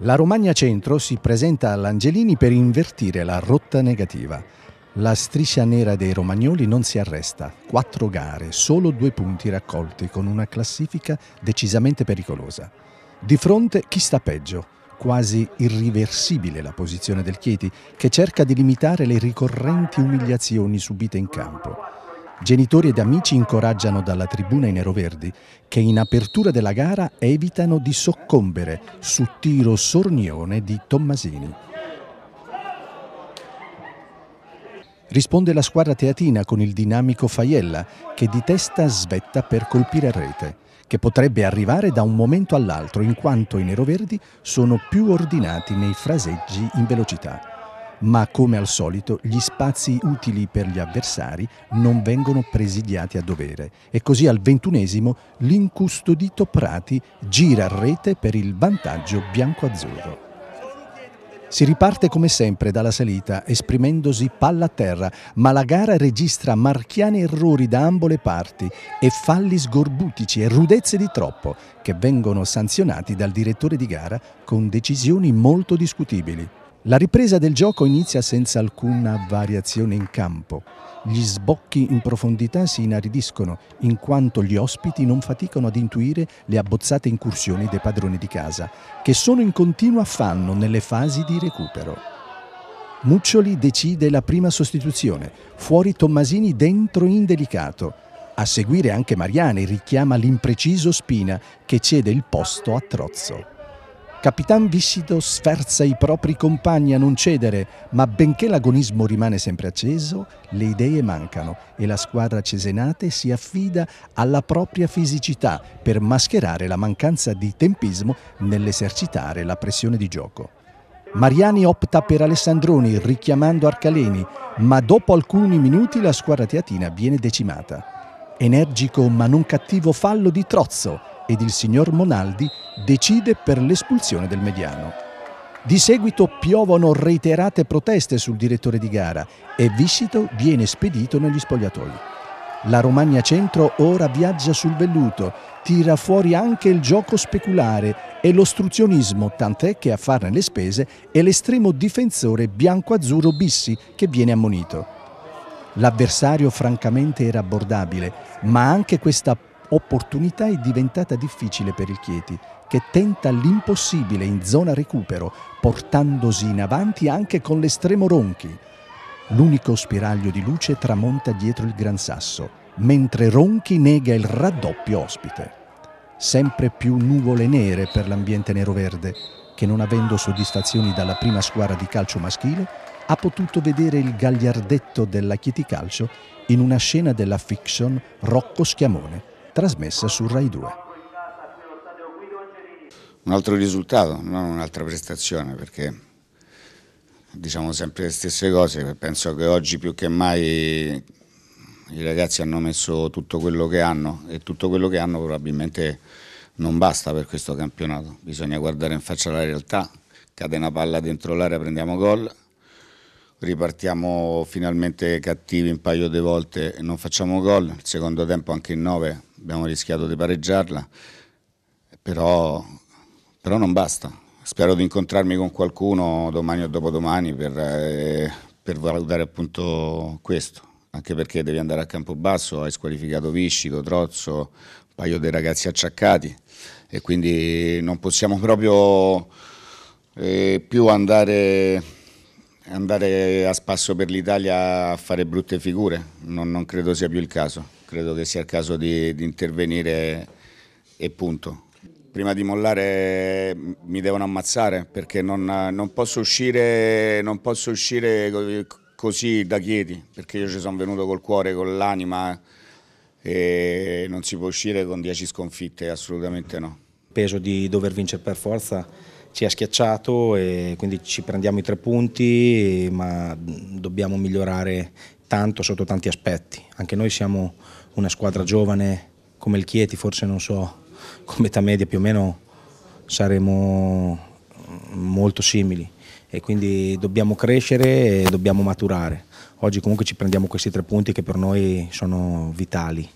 La Romagna Centro si presenta all'Angelini per invertire la rotta negativa. La striscia nera dei romagnoli non si arresta. Quattro gare, solo due punti raccolti con una classifica decisamente pericolosa. Di fronte chi sta peggio? Quasi irriversibile la posizione del Chieti, che cerca di limitare le ricorrenti umiliazioni subite in campo. Genitori ed amici incoraggiano dalla tribuna i neroverdi che in apertura della gara evitano di soccombere su tiro sornione di Tommasini. Risponde la squadra teatina con il dinamico Faiella che di testa svetta per colpire a rete, che potrebbe arrivare da un momento all'altro in quanto i neroverdi sono più ordinati nei fraseggi in velocità ma come al solito gli spazi utili per gli avversari non vengono presidiati a dovere e così al ventunesimo l'incustodito Prati gira a rete per il vantaggio bianco-azzurro. Si riparte come sempre dalla salita, esprimendosi palla a terra, ma la gara registra marchiani errori da ambo le parti e falli sgorbutici e rudezze di troppo che vengono sanzionati dal direttore di gara con decisioni molto discutibili. La ripresa del gioco inizia senza alcuna variazione in campo. Gli sbocchi in profondità si inaridiscono, in quanto gli ospiti non faticano ad intuire le abbozzate incursioni dei padroni di casa, che sono in continuo affanno nelle fasi di recupero. Muccioli decide la prima sostituzione, fuori Tommasini dentro indelicato. A seguire anche Mariani richiama l'impreciso Spina, che cede il posto a Trozzo. Capitan Viscido sferza i propri compagni a non cedere, ma benché l'agonismo rimane sempre acceso, le idee mancano e la squadra cesenate si affida alla propria fisicità per mascherare la mancanza di tempismo nell'esercitare la pressione di gioco. Mariani opta per Alessandroni richiamando Arcaleni, ma dopo alcuni minuti la squadra teatina viene decimata. Energico ma non cattivo fallo di Trozzo ed il signor Monaldi decide per l'espulsione del mediano. Di seguito piovono reiterate proteste sul direttore di gara e Viscito viene spedito negli spogliatoi. La Romagna Centro ora viaggia sul velluto, tira fuori anche il gioco speculare e l'ostruzionismo, tant'è che a farne le spese è l'estremo difensore bianco-azzurro Bissi che viene ammonito. L'avversario francamente era abbordabile, ma anche questa opportunità è diventata difficile per il Chieti, che tenta l'impossibile in zona recupero, portandosi in avanti anche con l'estremo Ronchi. L'unico spiraglio di luce tramonta dietro il Gran Sasso, mentre Ronchi nega il raddoppio ospite. Sempre più nuvole nere per l'ambiente nero-verde, che non avendo soddisfazioni dalla prima squadra di calcio maschile, ha potuto vedere il gagliardetto della Chieti Calcio in una scena della fiction Rocco Schiamone trasmessa su Rai 2. Un altro risultato, non un'altra prestazione, perché diciamo sempre le stesse cose, penso che oggi più che mai i ragazzi hanno messo tutto quello che hanno e tutto quello che hanno probabilmente non basta per questo campionato, bisogna guardare in faccia la realtà, cade una palla dentro l'area, prendiamo gol, ripartiamo finalmente cattivi un paio di volte e non facciamo gol, il secondo tempo anche in nove abbiamo rischiato di pareggiarla, però, però, non basta. Spero di incontrarmi con qualcuno domani o dopodomani per, eh, per valutare appunto questo, anche perché devi andare a campo basso, hai squalificato Viscico, Trozzo, un paio dei ragazzi acciaccati e quindi non possiamo proprio eh, più andare andare a spasso per l'Italia a fare brutte figure, non, non, credo sia più il caso, credo che sia il caso di, di intervenire e punto. Prima di mollare mi devono ammazzare perché non, non, posso, uscire, non posso uscire così da Chieti, perché io ci sono venuto col cuore, con l'anima e non si può uscire con 10 sconfitte, assolutamente no peso di dover vincere per forza ci ha schiacciato e quindi ci prendiamo i tre punti, ma dobbiamo migliorare tanto sotto tanti aspetti. Anche noi siamo una squadra giovane come il Chieti, forse non so, come età media più o meno saremo molto simili e quindi dobbiamo crescere e dobbiamo maturare. Oggi comunque ci prendiamo questi tre punti che per noi sono vitali.